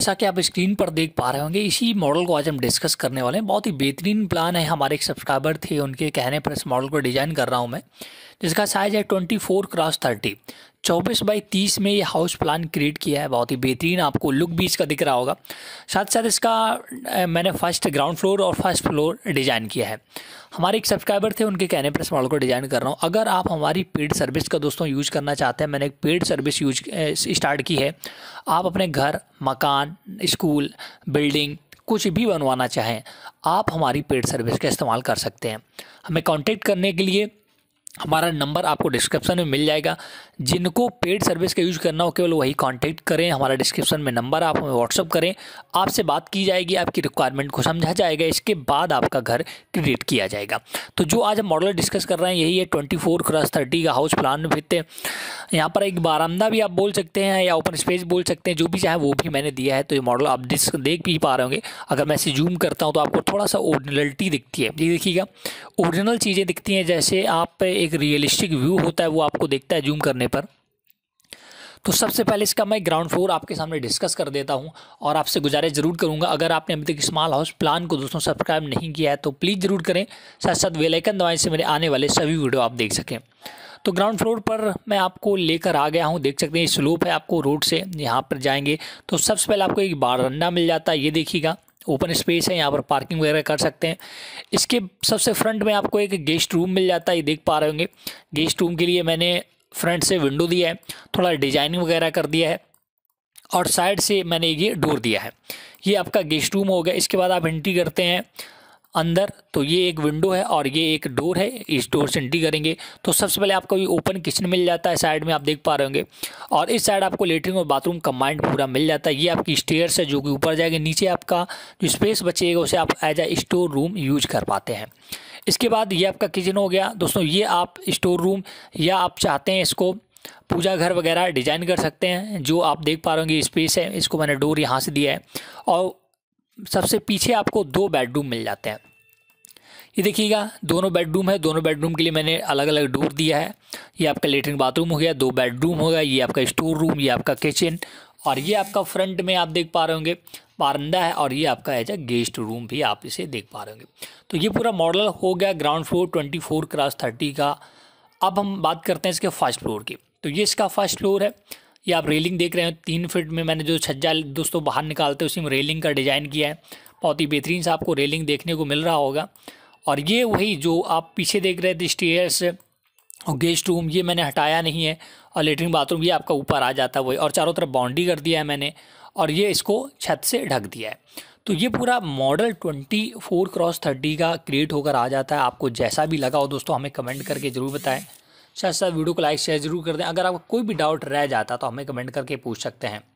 जैसा कि आप स्क्रीन पर देख पा रहे होंगे इसी मॉडल को आज हम डिस्कस करने वाले हैं बहुत ही बेहतरीन प्लान है हमारे एक सब्सक्राइबर थे उनके कहने पर इस मॉडल को डिज़ाइन कर रहा हूं मैं जिसका साइज़ है 24 क्रॉस 30 चौबीस बाई तीस में ये हाउस प्लान क्रिएट किया है बहुत ही बेहतरीन आपको लुक भी इसका दिख रहा होगा साथ साथ इसका मैंने फर्स्ट ग्राउंड फ्लोर और फर्स्ट फ्लोर डिज़ाइन किया है हमारे एक सब्सक्राइबर थे उनके कहने पर इस मॉडल को डिज़ाइन कर रहा हूँ अगर आप हमारी पेड सर्विस का दोस्तों यूज़ करना चाहते हैं मैंने एक पेड सर्विस यूज स्टार्ट की है आप अपने घर मकान स्कूल बिल्डिंग कुछ भी बनवाना चाहें आप हमारी पेड सर्विस का इस्तेमाल कर सकते हैं हमें कॉन्टेक्ट करने के लिए हमारा नंबर आपको डिस्क्रिप्शन में मिल जाएगा जिनको पेड सर्विस का यूज़ करना हो केवल वही कांटेक्ट करें हमारा डिस्क्रिप्शन में नंबर आप हमें व्हाट्सअप करें आपसे बात की जाएगी आपकी रिक्वायरमेंट को समझा जाएगा इसके बाद आपका घर क्रिएट किया जाएगा तो जो आज हम मॉडल डिस्कस कर रहे हैं यही है ट्वेंटी फोर क्रॉस थर्टी का हाउस प्लान विथ यहाँ पर एक बारंदा भी आप बोल सकते हैं या ओपन स्पेस बोल सकते हैं जो भी चाहे वो भी मैंने दिया है तो ये मॉडल आप डिस्क देख भी पा रहे होंगे अगर मैं इसे जूम करता हूँ तो आपको थोड़ा सा ओरिजिनलिटी दिखती है ये देखिएगा ओरिजिनल चीज़ें दिखती हैं जैसे आप एक रियलिस्टिक व्यू होता है वो आपको देखता है जूम करने पर तो सबसे पहले इसका मैं ग्राउंड फ्लोर आपके सामने डिस्कस कर देता हूं और आपसे गुजारिश ज़रूर करूंगा अगर आपने अभी तक स्मॉल हाउस प्लान को दोस्तों सब्सक्राइब नहीं किया है तो प्लीज़ ज़रूर करें साथ साथ वेलाइकन दवाएँ से मेरे आने वाले सभी वीडियो आप देख सकें तो ग्राउंड फ्लोर पर मैं आपको लेकर आ गया हूँ देख सकते हैं स्लोप है आपको रोड से यहाँ पर जाएंगे तो सबसे पहले आपको एक बारंडा मिल जाता है ये देखिएगा ओपन स्पेस है यहाँ पर पार्किंग वगैरह कर सकते हैं इसके सबसे फ्रंट में आपको एक गेस्ट रूम मिल जाता है ये देख पा रहे होंगे गेस्ट रूम के लिए मैंने फ्रंट से विंडो दिया है थोड़ा डिजाइनिंग वगैरह कर दिया है और साइड से मैंने ये डोर दिया है ये आपका गेस्ट रूम हो गया इसके बाद आप एंट्री करते हैं अंदर तो ये एक विंडो है और ये एक डोर है इस डोर से एंट्री करेंगे तो सबसे पहले आपको ये ओपन किचन मिल जाता है साइड में आप देख पा रहे होंगे और इस साइड आपको लेटरिन और बाथरूम कम्बाइंड पूरा मिल जाता है ये आपकी स्टेयर्स है जो कि ऊपर जाएगी नीचे आपका जो स्पेस बचेगा उसे आप as a store room use कर पाते हैं इसके बाद ये आपका किचन हो गया दोस्तों ये आप स्टोर रूम या आप चाहते हैं इसको पूजा घर वगैरह डिजाइन कर सकते हैं जो आप देख पा रहे होंगे स्पेस है इसको मैंने डोर यहाँ से दिया है और सबसे पीछे आपको दो बेडरूम मिल जाते हैं ये देखिएगा दोनों बेडरूम है दोनों बेडरूम के लिए मैंने अलग अलग डोर दिया है ये आपका लेटरिन बाथरूम हो गया दो बेडरूम होगा ये आपका स्टोर रूम ये आपका किचन और ये आपका फ्रंट में आप देख पा रहे होंगे बारंदा है और ये आपका एज अ गेस्ट रूम भी आप इसे देख पा रहे होंगे तो ये पूरा मॉडल हो गया ground floor twenty four cross thirty का अब हम बात करते हैं इसके फर्स्ट फ्लोर की तो ये इसका फर्स्ट फ्लोर है ये आप रेलिंग देख रहे हो तीन फिट में मैंने जो छज्जा दोस्तों बाहर निकालते हैं उसी में रेलिंग का डिज़ाइन किया है बहुत ही बेहतरीन से आपको रेलिंग देखने को मिल रहा होगा और ये वही जो आप पीछे देख रहे थे स्टेयर्स और गेस्ट रूम ये मैंने हटाया नहीं है और लेटरिन बाथरूम ये आपका ऊपर आ जाता है वही और चारों तरफ बाउंड्री कर दिया है मैंने और ये इसको छत से ढक दिया है तो ये पूरा मॉडल 24 क्रॉस थर्टी का क्रिएट होकर आ जाता है आपको जैसा भी लगा हो दोस्तों हमें कमेंट करके ज़रूर बताएं साथ साथ वीडियो को लाइक शेयर जरूर कर दें अगर आपको कोई भी डाउट रह जाता तो हमें कमेंट करके पूछ सकते हैं